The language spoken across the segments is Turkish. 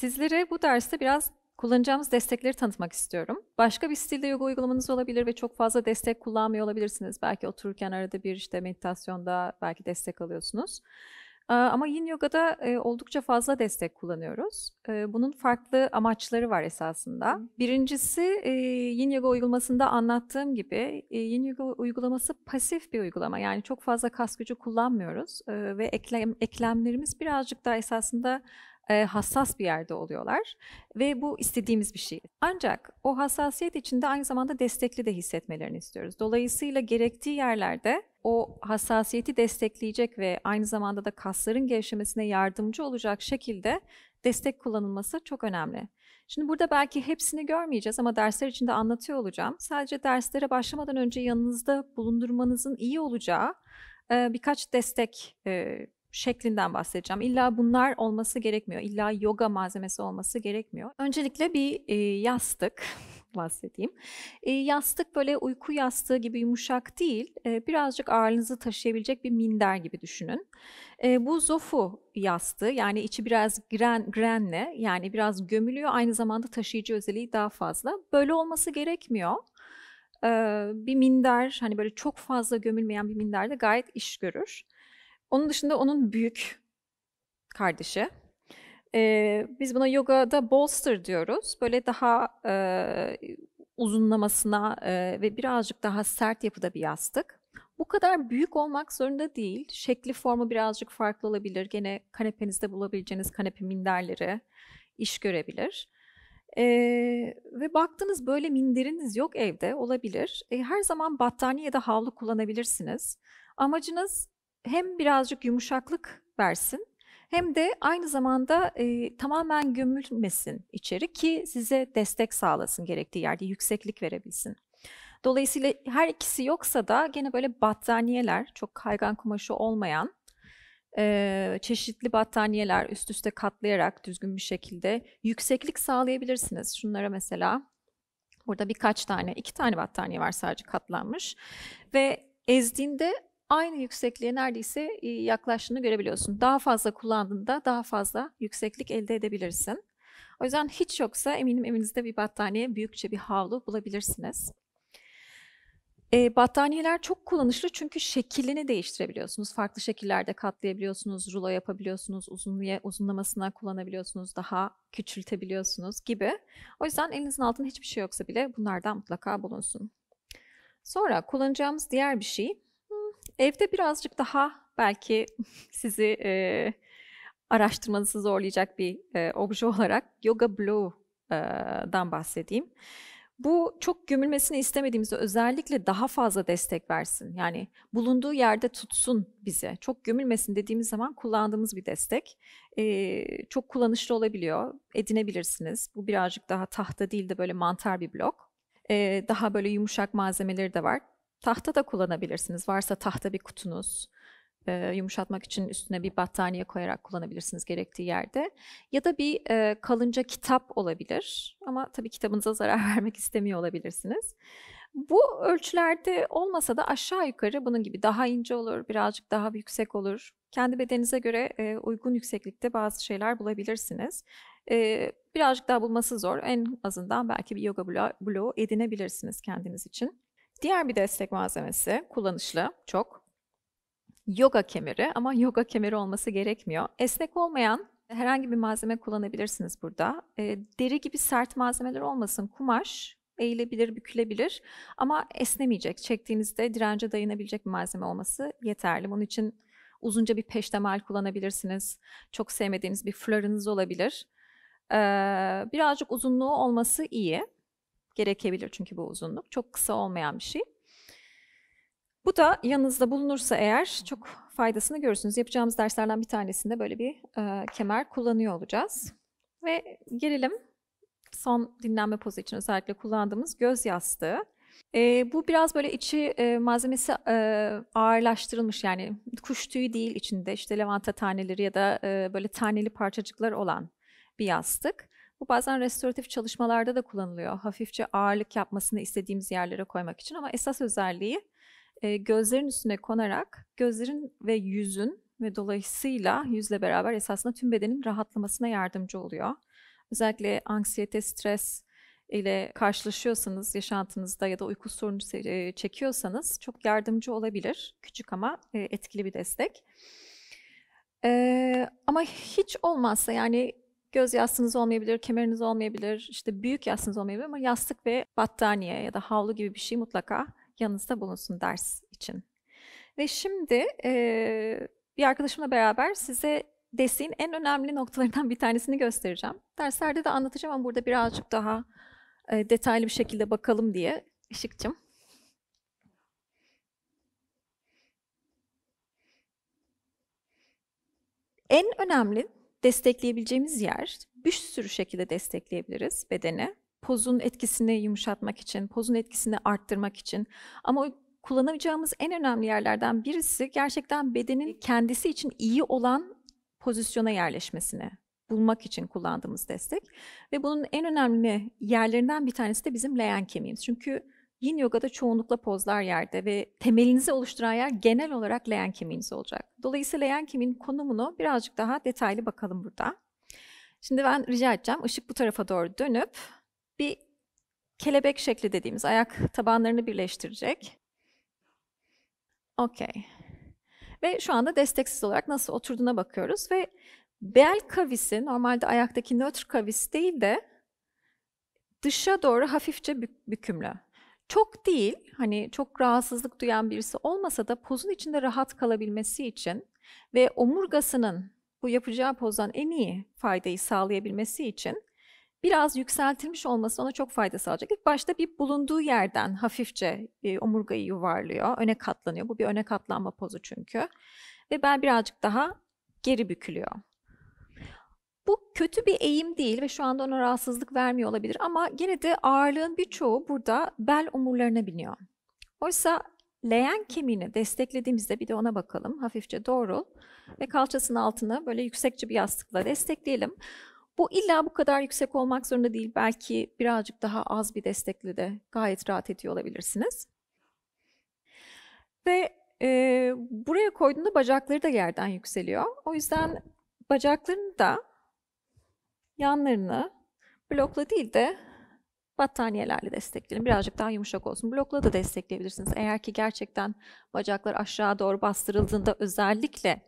Sizlere bu derste biraz kullanacağımız destekleri tanıtmak istiyorum. Başka bir stilde yoga uygulamanız olabilir ve çok fazla destek kullanmıyor olabilirsiniz. Belki otururken arada bir işte meditasyonda belki destek alıyorsunuz. Ama Yin Yoga'da oldukça fazla destek kullanıyoruz. Bunun farklı amaçları var esasında. Birincisi Yin Yoga uygulamasında anlattığım gibi Yin Yoga uygulaması pasif bir uygulama. Yani çok fazla kas gücü kullanmıyoruz ve eklem, eklemlerimiz birazcık daha esasında e, hassas bir yerde oluyorlar ve bu istediğimiz bir şey. Ancak o hassasiyet içinde aynı zamanda destekli de hissetmelerini istiyoruz. Dolayısıyla gerektiği yerlerde o hassasiyeti destekleyecek ve aynı zamanda da kasların gevşemesine yardımcı olacak şekilde destek kullanılması çok önemli. Şimdi burada belki hepsini görmeyeceğiz ama dersler içinde anlatıyor olacağım. Sadece derslere başlamadan önce yanınızda bulundurmanızın iyi olacağı e, birkaç destek e, şeklinden bahsedeceğim. İlla bunlar olması gerekmiyor. İlla yoga malzemesi olması gerekmiyor. Öncelikle bir e, yastık bahsedeyim. E, yastık böyle uyku yastığı gibi yumuşak değil, e, birazcık ağırlığınızı taşıyabilecek bir minder gibi düşünün. E, bu zofu yastığı yani içi biraz gren, grenle yani biraz gömülüyor aynı zamanda taşıyıcı özelliği daha fazla. Böyle olması gerekmiyor. E, bir minder hani böyle çok fazla gömülmeyen bir minder de gayet iş görür. Onun dışında onun büyük kardeşi. Ee, biz buna yogada bolster diyoruz. Böyle daha e, uzunlamasına e, ve birazcık daha sert yapıda bir yastık. Bu kadar büyük olmak zorunda değil. Şekli formu birazcık farklı olabilir. Gene kanepenizde bulabileceğiniz kanepe minderleri iş görebilir. Ee, ve baktınız böyle minderiniz yok evde olabilir. Ee, her zaman battaniye ya da havlu kullanabilirsiniz. Amacınız hem birazcık yumuşaklık versin hem de aynı zamanda e, tamamen gömülmesin içeri ki size destek sağlasın gerektiği yerde yükseklik verebilsin. Dolayısıyla her ikisi yoksa da gene böyle battaniyeler çok kaygan kumaşı olmayan e, çeşitli battaniyeler üst üste katlayarak düzgün bir şekilde yükseklik sağlayabilirsiniz. Şunlara mesela burada birkaç tane iki tane battaniye var sadece katlanmış ve ezdiğinde aynı yüksekliğe neredeyse e, yaklaştığını görebiliyorsun. Daha fazla kullandığında daha fazla yükseklik elde edebilirsin. O yüzden hiç yoksa eminim evinizde bir battaniye, büyükçe bir havlu bulabilirsiniz. E, battaniyeler çok kullanışlı çünkü şeklini değiştirebiliyorsunuz. Farklı şekillerde katlayabiliyorsunuz, rulo yapabiliyorsunuz, uzunluğa, uzunlamasına kullanabiliyorsunuz, daha küçültebiliyorsunuz gibi. O yüzden elinizin altında hiçbir şey yoksa bile bunlardan mutlaka bulunsun. Sonra kullanacağımız diğer bir şey Evde birazcık daha belki sizi e, araştırmanızı zorlayacak bir e, obje olarak Yoga Blue'dan e, bahsedeyim. Bu çok gömülmesini istemediğimizde özellikle daha fazla destek versin. Yani bulunduğu yerde tutsun bizi. Çok gömülmesin dediğimiz zaman kullandığımız bir destek. Ee, çok kullanışlı olabiliyor. Edinebilirsiniz. Bu birazcık daha tahta değil de böyle mantar bir blok. Ee, daha böyle yumuşak malzemeleri de var. Tahta da kullanabilirsiniz. Varsa tahta bir kutunuz. E, yumuşatmak için üstüne bir battaniye koyarak kullanabilirsiniz gerektiği yerde. Ya da bir e, kalınca kitap olabilir. Ama tabii kitabınıza zarar vermek istemiyor olabilirsiniz. Bu ölçülerde olmasa da aşağı yukarı bunun gibi daha ince olur, birazcık daha yüksek olur. Kendi bedeninize göre e, uygun yükseklikte bazı şeyler bulabilirsiniz. E, birazcık daha bulması zor. En azından belki bir yoga bloğu, edinebilirsiniz kendiniz için. Diğer bir destek malzemesi kullanışlı çok. Yoga kemeri ama yoga kemeri olması gerekmiyor. Esnek olmayan herhangi bir malzeme kullanabilirsiniz burada. E, deri gibi sert malzemeler olmasın. Kumaş eğilebilir, bükülebilir ama esnemeyecek. Çektiğinizde dirence dayanabilecek bir malzeme olması yeterli. Bunun için uzunca bir peştemal kullanabilirsiniz. Çok sevmediğiniz bir flörünüz olabilir. Ee, birazcık uzunluğu olması iyi gerekebilir çünkü bu uzunluk. Çok kısa olmayan bir şey. Bu da yanınızda bulunursa eğer çok faydasını görürsünüz. Yapacağımız derslerden bir tanesinde böyle bir e, kemer kullanıyor olacağız. Ve gelelim son dinlenme pozu için özellikle kullandığımız göz yastığı. E, bu biraz böyle içi e, malzemesi e, ağırlaştırılmış yani kuş tüyü değil içinde işte levanta taneleri ya da e, böyle taneli parçacıklar olan bir yastık. Bu bazen restoratif çalışmalarda da kullanılıyor. Hafifçe ağırlık yapmasını istediğimiz yerlere koymak için ama esas özelliği e, gözlerin üstüne konarak gözlerin ve yüzün ve dolayısıyla yüzle beraber esasında tüm bedenin rahatlamasına yardımcı oluyor. Özellikle anksiyete, stres ile karşılaşıyorsanız yaşantınızda ya da uyku sorunu e, çekiyorsanız çok yardımcı olabilir. Küçük ama e, etkili bir destek. Ee, ama hiç olmazsa yani Göz yastığınız olmayabilir, kemeriniz olmayabilir, işte büyük yastığınız olmayabilir ama yastık ve battaniye ya da havlu gibi bir şey mutlaka yanınızda bulunsun ders için. Ve şimdi e, bir arkadaşımla beraber size DESİ'nin en önemli noktalarından bir tanesini göstereceğim. Derslerde de anlatacağım ama burada birazcık daha e, detaylı bir şekilde bakalım diye. Işıkçım. En önemli destekleyebileceğimiz yer bir sürü şekilde destekleyebiliriz bedeni. Pozun etkisini yumuşatmak için, pozun etkisini arttırmak için. Ama kullanacağımız en önemli yerlerden birisi gerçekten bedenin kendisi için iyi olan pozisyona yerleşmesini bulmak için kullandığımız destek. Ve bunun en önemli yerlerinden bir tanesi de bizim leğen kemiğimiz. Çünkü Yin yoga'da çoğunlukla pozlar yerde ve temelinizi oluşturan yer genel olarak leğen kemiğiniz olacak. Dolayısıyla leğen kemiğin konumunu birazcık daha detaylı bakalım burada. Şimdi ben rica edeceğim ışık bu tarafa doğru dönüp bir kelebek şekli dediğimiz ayak tabanlarını birleştirecek. Okey. Ve şu anda desteksiz olarak nasıl oturduğuna bakıyoruz ve bel kavisi normalde ayaktaki nötr kavis değil de dışa doğru hafifçe bükümlü. Çok değil, hani çok rahatsızlık duyan birisi olmasa da pozun içinde rahat kalabilmesi için ve omurgasının bu yapacağı pozdan en iyi faydayı sağlayabilmesi için biraz yükseltilmiş olması ona çok fayda sağlayacak. İlk başta bir bulunduğu yerden hafifçe e, omurgayı yuvarlıyor, öne katlanıyor. Bu bir öne katlanma pozu çünkü. Ve bel birazcık daha geri bükülüyor. Bu kötü bir eğim değil ve şu anda ona rahatsızlık vermiyor olabilir ama gene de ağırlığın birçoğu burada bel omurlarına biniyor. Oysa leğen kemiğini desteklediğimizde bir de ona bakalım. Hafifçe doğrul ve kalçasının altını böyle yüksekçe bir yastıkla destekleyelim. Bu illa bu kadar yüksek olmak zorunda değil. Belki birazcık daha az bir destekle de gayet rahat ediyor olabilirsiniz. Ve e, buraya koyduğunda bacakları da yerden yükseliyor. O yüzden bacaklarını da yanlarını blokla değil de battaniyelerle destekleyin. Birazcık daha yumuşak olsun. Blokla da destekleyebilirsiniz. Eğer ki gerçekten bacaklar aşağı doğru bastırıldığında özellikle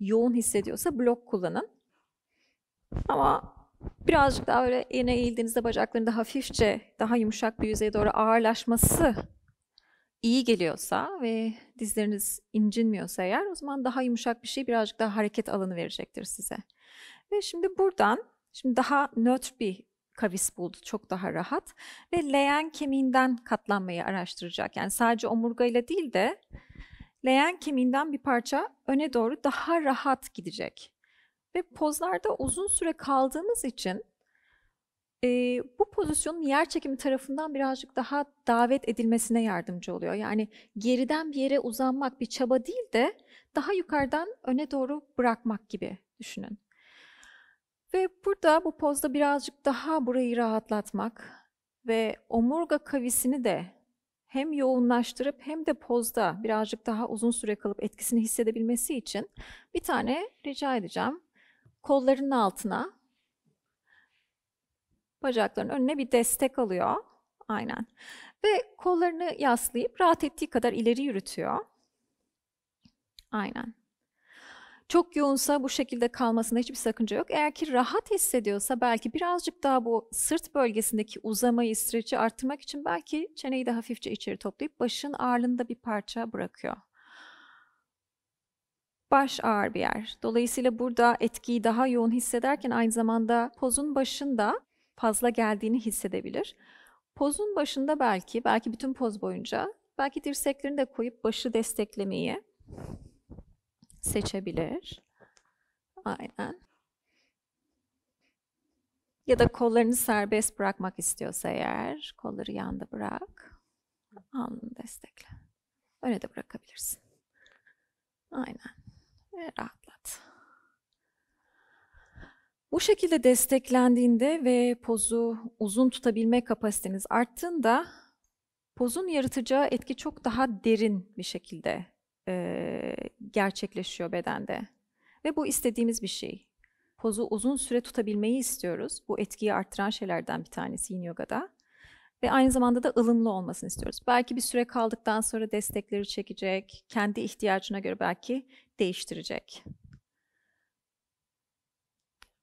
yoğun hissediyorsa blok kullanın. Ama birazcık daha öyle yine eğildiğinizde bacaklarında hafifçe daha yumuşak bir yüzeye doğru ağırlaşması iyi geliyorsa ve dizleriniz incinmiyorsa eğer o zaman daha yumuşak bir şey birazcık daha hareket alanı verecektir size. Ve şimdi buradan Şimdi daha nötr bir kavis buldu çok daha rahat ve leğen kemiğinden katlanmayı araştıracak. Yani sadece omurgayla değil de leğen kemiğinden bir parça öne doğru daha rahat gidecek. Ve pozlarda uzun süre kaldığımız için e, bu pozisyonun yer çekimi tarafından birazcık daha davet edilmesine yardımcı oluyor. Yani geriden bir yere uzanmak bir çaba değil de daha yukarıdan öne doğru bırakmak gibi düşünün. Ve burada bu pozda birazcık daha burayı rahatlatmak ve omurga kavisini de hem yoğunlaştırıp hem de pozda birazcık daha uzun süre kalıp etkisini hissedebilmesi için bir tane rica edeceğim. Kollarının altına, bacakların önüne bir destek alıyor. Aynen. Ve kollarını yaslayıp rahat ettiği kadar ileri yürütüyor. Aynen. Çok yoğunsa bu şekilde kalmasında hiçbir sakınca yok. Eğer ki rahat hissediyorsa belki birazcık daha bu sırt bölgesindeki uzamayı, streçi arttırmak için belki çeneyi de hafifçe içeri toplayıp başın ağırlığında bir parça bırakıyor. Baş ağır bir yer. Dolayısıyla burada etkiyi daha yoğun hissederken aynı zamanda pozun başında fazla geldiğini hissedebilir. Pozun başında belki, belki bütün poz boyunca belki dirseklerini de koyup başı desteklemeyi seçebilir. Aynen. Ya da kollarını serbest bırakmak istiyorsa eğer kolları yanda bırak. Alnını destekle. Öne de bırakabilirsin. Aynen. Ve rahatlat. Bu şekilde desteklendiğinde ve pozu uzun tutabilme kapasiteniz arttığında pozun yaratacağı etki çok daha derin bir şekilde e, gerçekleşiyor bedende. Ve bu istediğimiz bir şey. Pozu uzun süre tutabilmeyi istiyoruz. Bu etkiyi arttıran şeylerden bir tanesi yin yogada. Ve aynı zamanda da ılımlı olmasını istiyoruz. Belki bir süre kaldıktan sonra destekleri çekecek, kendi ihtiyacına göre belki değiştirecek.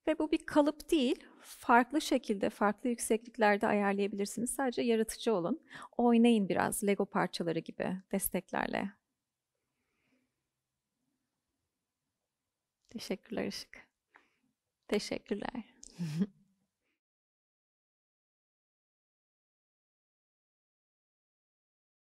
Ve bu bir kalıp değil, farklı şekilde, farklı yüksekliklerde ayarlayabilirsiniz. Sadece yaratıcı olun. Oynayın biraz Lego parçaları gibi desteklerle. Teşekkürler Işık. Teşekkürler.